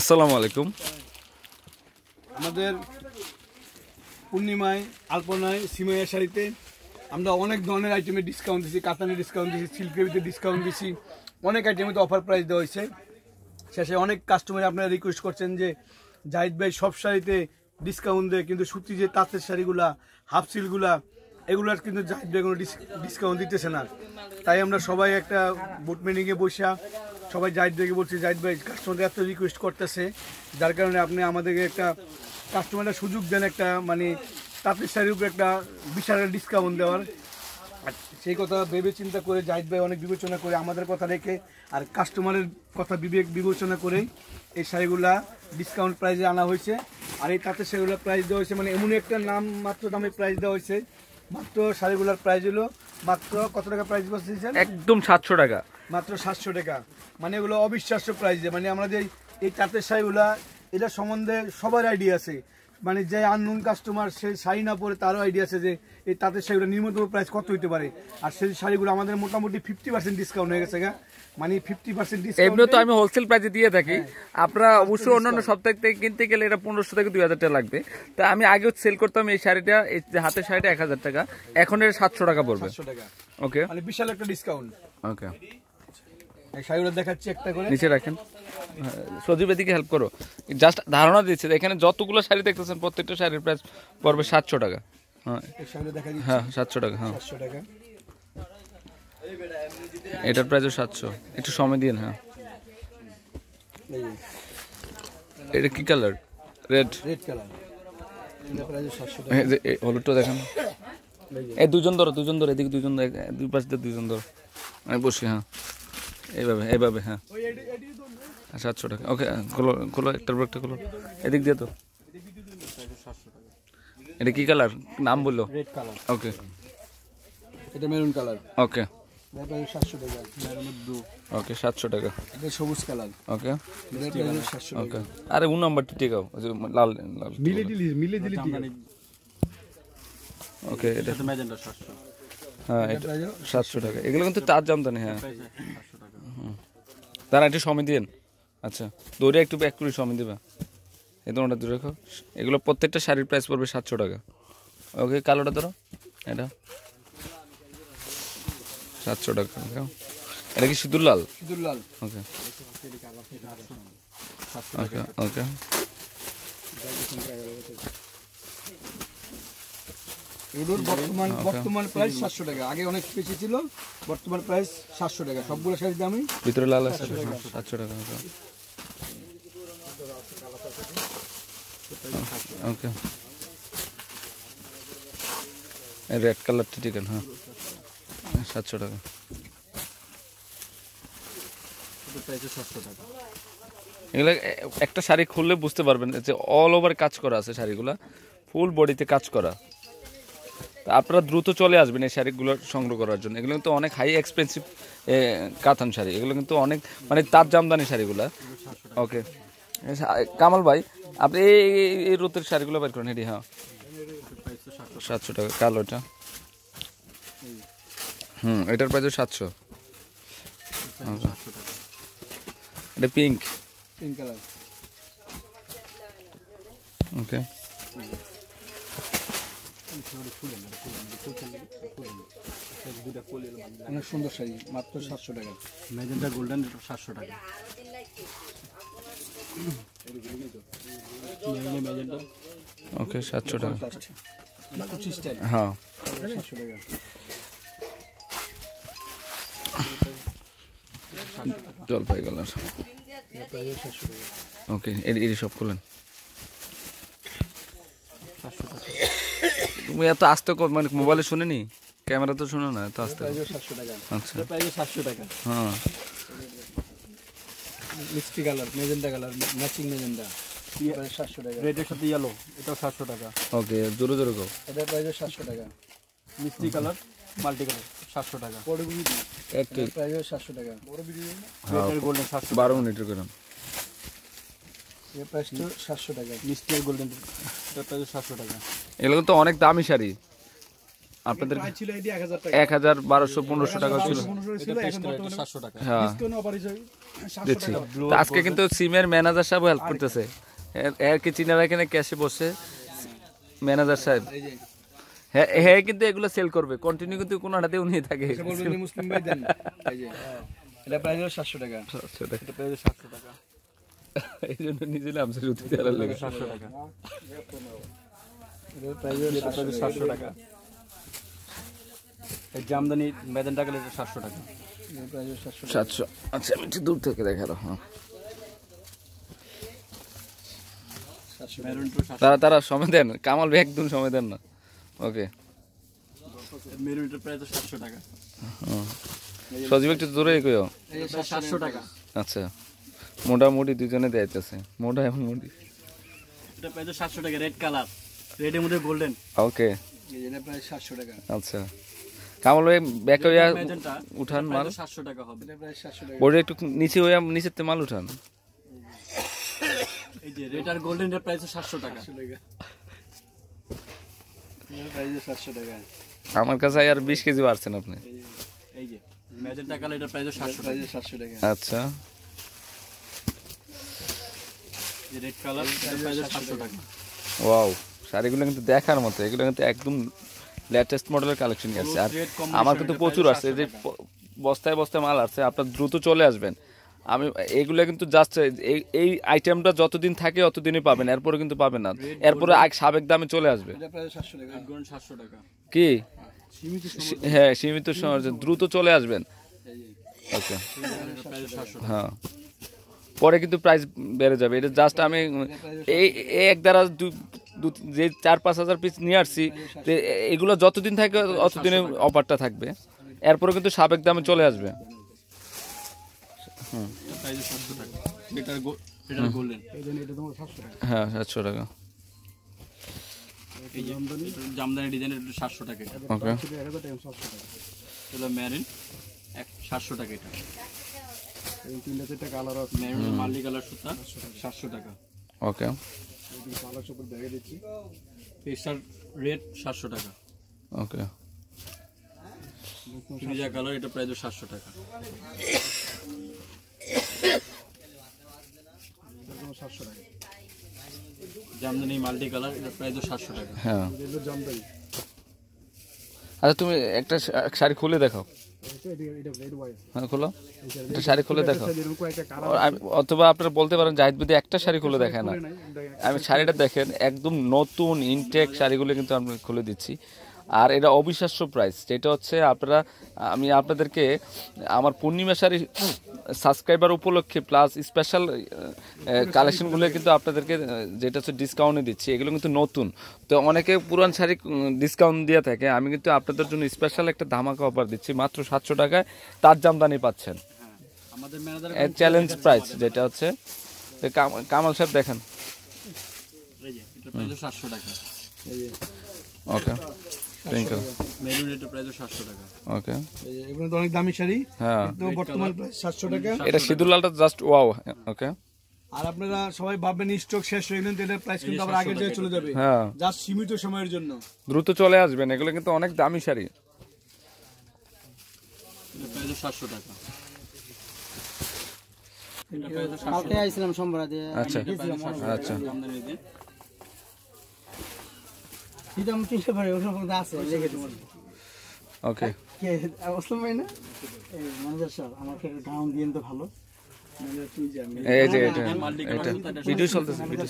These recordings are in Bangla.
আসসালামু আলাইকুম আমাদের পূর্ণিমায় আলপনায় সিমাইয়া শাড়িতে আমরা অনেক ধরনের আইটেমে ডিসকাউন্ট দিছি কাতানে ডিসকাউন্ট দিছি শিল্পীতে ডিসকাউন্ট দিছি অনেক আইটেমে তো অফার প্রাইস দেওয়া হয়েছে শেষে অনেক কাস্টমার আপনারা রিকোয়েস্ট করছেন যে জাহিদ ভাই সব শাড়িতে ডিসকাউন্ট দেয় কিন্তু সুতি যে তাঁতের শাড়িগুলা হাফ সিলগুলা আর কিন্তু জাহিদরা কোনো ডিসকাউন্ট দিতেছে না তাই আমরা সবাই একটা বুট মিটিংয়ে বসা সবাই ভাইকে বলছি জাহিদ ভাই কাস্টমারদের এত রিকোয়েস্ট করতেছে যার কারণে আপনি আমাদেরকে একটা কাস্টমারের সুযোগ দেন একটা মানে তাঁতের শাড়ির উপরে একটা বিশাল ডিসকাউন্ট দেওয়ার সেই কথা ভেবে চিন্তা করে জাহিদ ভাই অনেক বিবেচনা করে আমাদের কথা রেখে আর কাস্টমারের কথা বিবেক বিবেচনা করে এই শাড়িগুলা ডিসকাউন্ট প্রাইজে আনা হয়েছে আর এই তাঁতের শাড়িগুলো প্রাইজ দেওয়া হয়েছে মানে এমন একটা নাম মাত্র দামে প্রাইজ দেওয়া হয়েছে মাত্র শাড়িগুলোর প্রাইস হলো মাত্র কত টাকা প্রাইস বসেছেন একদম সাতশো টাকা মাত্র সাতশো টাকা মানে এগুলো অবিশ্বাস্য প্রাইসে মানে আমরা যে এই তাঁতের শাড়িগুলা এটা সম্বন্ধে সবার আইডিয়া আছে মানে যে আননোন কাস্টমার সে শাড়ি না পরে তারও আইডিয়া আছে যে এই তাঁতের শাড়িগুলো নিম্নতম প্রাইস কত হইতে পারে আর সেই শাড়িগুলো আমাদের মোটামুটি ফিফটি পার্সেন্ট ডিসকাউন্ট হয়ে গেছে মানে ফিফটি পার্সেন্ট এগুলো তো আমি হোলসেল প্রাইসে দিয়ে থাকি হ্যাঁ। আপনারা অবশ্যই অন্যান্য সপ্তাহ থেকে কিনতে গেলে এটা পনেরোশো থেকে দুই হাজার টাকা লাগবে তা আমি আগেও সেল করতাম এই শাড়িটা এই হাতের শাড়িটা এক হাজার টাকা এখন এর সাতশো টাকা পড়বে ওকে মানে বিশাল একটা ডিসকাউন্ট ওকে শাড়িগুলো দেখাচ্ছি একটা করে নিচে রাখেন সজীব এদিকে হেল্প করো জাস্ট ধারণা দিচ্ছে এখানে যতগুলো শাড়ি দেখতেছেন প্রত্যেকটা শাড়ির প্রাইস পড়বে সাতশো টাকা হ্যাঁ হ্যাঁ, হ্যাঁ সাতশো টাকা এটার সাতশো একটু সময় হ্যাঁ এটা কালার রেড রেড কালার হলুদটা এই দুজন ধরো দুজন ধরো এদিকে দুজন দুই পাশে দুজন ধরো আমি বসি হ্যাঁ এইভাবে এইভাবে হ্যাঁ সাতশো টাকা ওকে খোলো খোলো একটার পর একটা খোলো এদিক দিয়ে তো এটা কি কালার নাম বললো কালার ওকে এটা মেরুন কালার ওকে ওকে সাতশো টাকা এটা সবুজ কালার ওকে ওকে আরে উন লাল লাল দিলি দিলি ওকে এটা সাতশো হ্যাঁ এটা সাতশো টাকা এগুলো কিন্তু চার জামদানি হ্যাঁ তারা একটু সময় দিয়ে আচ্ছা দৌড়ে একটু ব্যাক করে আমি দেবা এই ওটা দূরে রাখো এগুলো প্রত্যেকটা শাড়ির প্রাইস পড়বে সাতশো টাকা ওকে কালোটা ধরো এটা সাতশো টাকা এটা কি সিঁদুর লাল লাল ওকে ওকে ওকে বর্তমান বর্তমান প্রাইস সাতশো টাকা আগে অনেক বেশি ছিল বর্তমান প্রাইস সাতশো টাকা সবগুলো শাড়ির দামই ভিতরে লাল আছে সাতশো টাকা ওকে রেড কালারটা ঠিক হ্যাঁ সাতশো টাকা এগুলো একটা শাড়ি খুললে বুঝতে পারবেন যে অল ওভার কাজ করা আছে শাড়িগুলো ফুল বডিতে কাজ করা আপনারা দ্রুত চলে আসবেন এই শাড়িগুলো সংগ্রহ করার জন্য এগুলো কিন্তু অনেক হাই এক্সপেন্সিভ কাতান শাড়ি এগুলো কিন্তু অনেক মানে তার জামদানি শাড়িগুলো ওকে কামাল ভাই আপনি এই রোতের শাড়িগুলো বের করেন এটি হ্যাঁ সাতশো টাকা কালোটা হুম এটার প্রাইস সাতশো এটা পিঙ্ক পিঙ্ক কালার ওকে অনেক সুন্দর শাড়ি মাত্র সাতশো টাকা মেজেন্টা গোল্ডেন সাতশো টাকা ওকে সাতশো টাকা হ্যাঁ জলপাই কালার ওকে এটি সব খুলেন তুমি এত আস্তে মানে মোবাইলে শুনিনি ক্যামেরা তো শোনো না এত আস্তে আচ্ছা সাতশো টাকা হ্যাঁ মিষ্টি colour magenta colour matching magenta yellow মানে টাকা ওকে গো এটা প্রাইস টাকা মিষ্টি কালার মাল্টি কালার টাকা বড় প্রাইস টাকা বড় গোল্ডেন হ্যাঁ, মিনিটের অনেক দামি শাড়ি আপনাদের এক হাজার বারোশো পনেরোশো টাকা ছিল হ্যাঁ। আজকে কিন্তু সিমের ম্যানেজার সাহেব হেল্প করতেছে হ্যাঁ, হ্যাঁ, কি ক্যাশে বসে ম্যানেজার সাহেব হ্যাঁ হ্যাঁ কিন্তু এগুলো সেল করবে কন্টিনিউ কিন্তু কোনো হাতে উনি থাকে সাতশো টাকা আচ্ছা আমি একটু দূর থেকে দেখালো হ্যাঁ তারা তারা সময় দেন কামাল ভাই একদম সময় দেন না ওকে সাতশো টাকা সজীব একটু দূরে সাতশো টাকা আচ্ছা মোটামুটি দুজনে দেয়াইতেছে মোটা এবং মোটি আচ্ছা। এটা প্রায় সাতশো টাকা রেড কালার মধ্যে গোল্ডেন ওকে আচ্ছা কামাল উঠান মাল সাতশো টাকা হবে একটু নিচে নিচের মাল উঠান এটার গোল্ডেন এর প্রাইস 700 টাকা 700 টাকা আমার কাছে আর 20 কেজি পারছেন আপনি এই যে ম্যাজেন্টা কালার এটার প্রাইস 700 টাকা 700 টাকা আচ্ছা এই রেড কালার এটার প্রাইস 700 টাকা ওয়াও শাড়িগুলো কিন্তু দেখার মতো এগুলো কিন্তু একদম লেটেস্ট মডেলের কালেকশন আছে আর আমার কিন্তু প্রচুর আছে যে বস্তায় বস্তায় মাল আছে আপনার দ্রুত চলে আসবেন আমি এগুলো কিন্তু জাস্ট এই আইটেমটা যতদিন থাকে অতদিনই পাবেন এরপরে কিন্তু পাবেন না এরপরে সাবেক দামে চলে আসবে কি হ্যাঁ সীমিত সময় দ্রুত চলে আসবেন ওকে হ্যাঁ পরে কিন্তু প্রাইস বেড়ে যাবে এটা জাস্ট আমি এই এক দ্বারা যে চার পাঁচ হাজার পিস নিয়ে আসছি এগুলো যতদিন থাকে অতদিনে অফারটা থাকবে এরপরে কিন্তু সাবেক দামে চলে আসবে সাইজে সাতশো টাকা এটার এটার গোল্ডেন এটা তোমার হ্যাঁ সাতশো টাকা জামদানি ডিজাইনের সাতশো টাকা এটা ওকে এটা ম্যারিন এক সাতশো টাকা এটা এই তিনটা কালার আছে ম্যারিন মাল্লি কালার সুতা সাতশো টাকা ওকে কালার সুপার ব্যাগে দিচ্ছি পেস্টার রেট সাতশো টাকা ওকে কালার এটা প্রায় সাতশো টাকা টাকা জামদানি মাল্টি কালার প্রাইস টাকা হ্যাঁ জামদানি আচ্ছা তুমি একটা শাড়ি খুলে দেখাও হ্যাঁ একটা শাড়ি খুলে দেখাও অথবা বলতে পারেন একটা শাড়ি খুলে দেখে না আমি শাড়িটা দেখেন একদম নতুন ইনটেক শাড়িগুলো কিন্তু আমি খুলে দিচ্ছি আর এটা অবিশ্বাস্য প্রাইস যেটা হচ্ছে আপনারা আমি আপনাদেরকে আমার পূর্ণিমা শাড়ি সাবস্ক্রাইবার উপলক্ষে প্লাস স্পেশাল কালেকশনগুলো কিন্তু আপনাদেরকে যেটা হচ্ছে ডিসকাউন্টে দিচ্ছি এগুলো কিন্তু নতুন তো অনেকে পুরান শাড়ি ডিসকাউন্ট দিয়ে থাকে আমি কিন্তু আপনাদের জন্য স্পেশাল একটা ধামাকা অফার দিচ্ছি মাত্র সাতশো টাকায় তার জামদানি পাচ্ছেন চ্যালেঞ্জ প্রাইস যেটা হচ্ছে কামাল সাহেব দেখেন সাতশো টাকা ওকে হ্যাঁ। সিঁদুর লালটা জাস্ট ওকে আর আপনারা সবাই ভাববেন স্টক শেষ হয়ে হ্যাঁ দ্রুত চলে আসবেন এগুলো কিন্তু অনেক দামি শাড়ি টাকা আচ্ছা আচ্ছা সিদাম আছে লিখে ওকে কে ম্যানেজার আমাকে ডাউন তো ভালো এই যে এটা এটা ভিডিও চলতেছে ভিডিও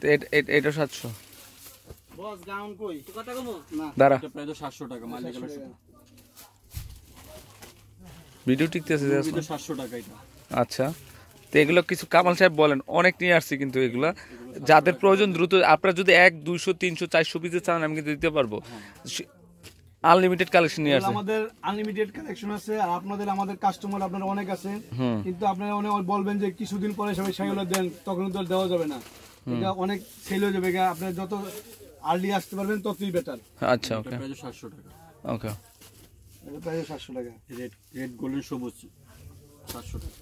তো এটা এটা 700 বস গাউন কই কত টাকা না দাঁড়া 700 টাকা মালিক ভিডিও টিকতেছে 700 টাকা এটা আচ্ছা তো এগুলো কিছু কামাল সাহেব বলেন অনেক নিয়ে আসছি কিন্তু এগুলো যাদের প্রয়োজন দ্রুত আপনারা যদি এক দুইশো তিনশো চারশো পিসে চান আমি কিন্তু দিতে পারবো আনলিমিটেড কালেকশন নিয়ে আসছে আমাদের আনলিমিটেড কালেকশন আছে আর আপনাদের আমাদের কাস্টমার আপনারা অনেক আছে কিন্তু আপনারা অনেক বলবেন যে কিছুদিন পরে সবাই সেগুলো দেন তখন তো দেওয়া যাবে না এটা অনেক সেল হয়ে যাবে আপনারা যত আর্লি আসতে পারবেন ততই বেটার আচ্ছা ওকে প্রায় 700 টাকা ওকে এটা প্রায় 700 টাকা রেড রেড গোল্ডেন সবুজ 700 টাকা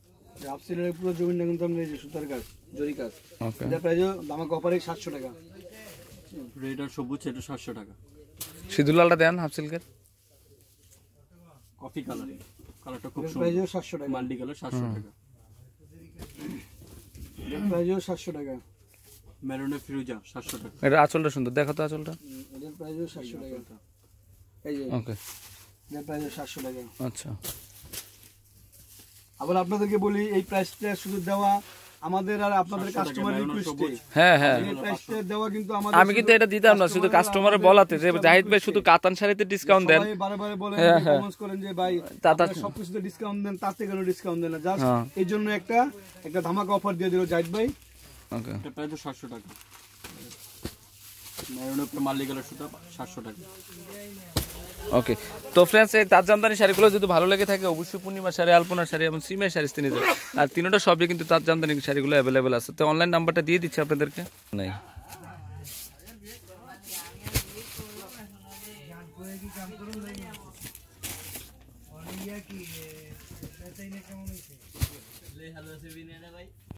হাফ সিলের পুরো জমিটা কিন্তু আমরা সুতার কাজ জরি কাজ এটা প্রাইস দামা কপারে সাতশো টাকা রেড আর সবুজ এটা সাতশো টাকা সিদুলালটা দেন হাফ সিল্কের কফি কালার কালারটা খুব সুন্দর প্রাইস টাকা মাল্টি কালার 700 টাকা প্রাইস 700 টাকা মেরুনে ফিরোজা 700 টাকা এটা আঁচলটা সুন্দর দেখো তো আচলটা এটার প্রাইস 700 টাকা ওকে এটার প্রাইস 700 টাকা আচ্ছা আবার আপনাদেরকে বলি এই প্রাইসটা শুধু দেওয়া আমাদের আর আপনাদের কাস্টমার রিকোয়েস্টে হ্যাঁ হ্যাঁ দেওয়া কিন্তু আমাদের আমি কিন্তু এটা দিতাম না শুধু কাস্টমারে বলাতে যে জাহিদ ভাই শুধু কাতান শাড়িতে ডিসকাউন্ট দেন বারে বারে বলেন কমেন্টস হ্যাঁ, হ্যাঁ। করেন যে ভাই সব কিছুতে ডিসকাউন্ট দেন তাতে কেন ডিসকাউন্ট দেন না জাস্ট হ্যাঁ। এই জন্য একটা একটা ধামাকা অফার দিয়ে দিল জাহিদ ভাই ওকে এটা প্রায় 700 টাকা মেরুনের মালিক সুতা 700 টাকা ওকে তো ফ্রেন্ডস এই তাজজামদানি শাড়িগুলো যদি ভালো লেগে থাকে অবশ্যই পূর্ণিমা শাড়ি আলপনা শাড়ি এবং সিমের শাড়ি তিনি আর তিনটা সবই কিন্তু তাজজামদানি শাড়িগুলো অ্যাভেলেবেল আছে তো অনলাইন নাম্বারটা দিয়ে দিচ্ছি আপনাদেরকে নাই কি কেমন হয়েছে ভালো আছে ভাই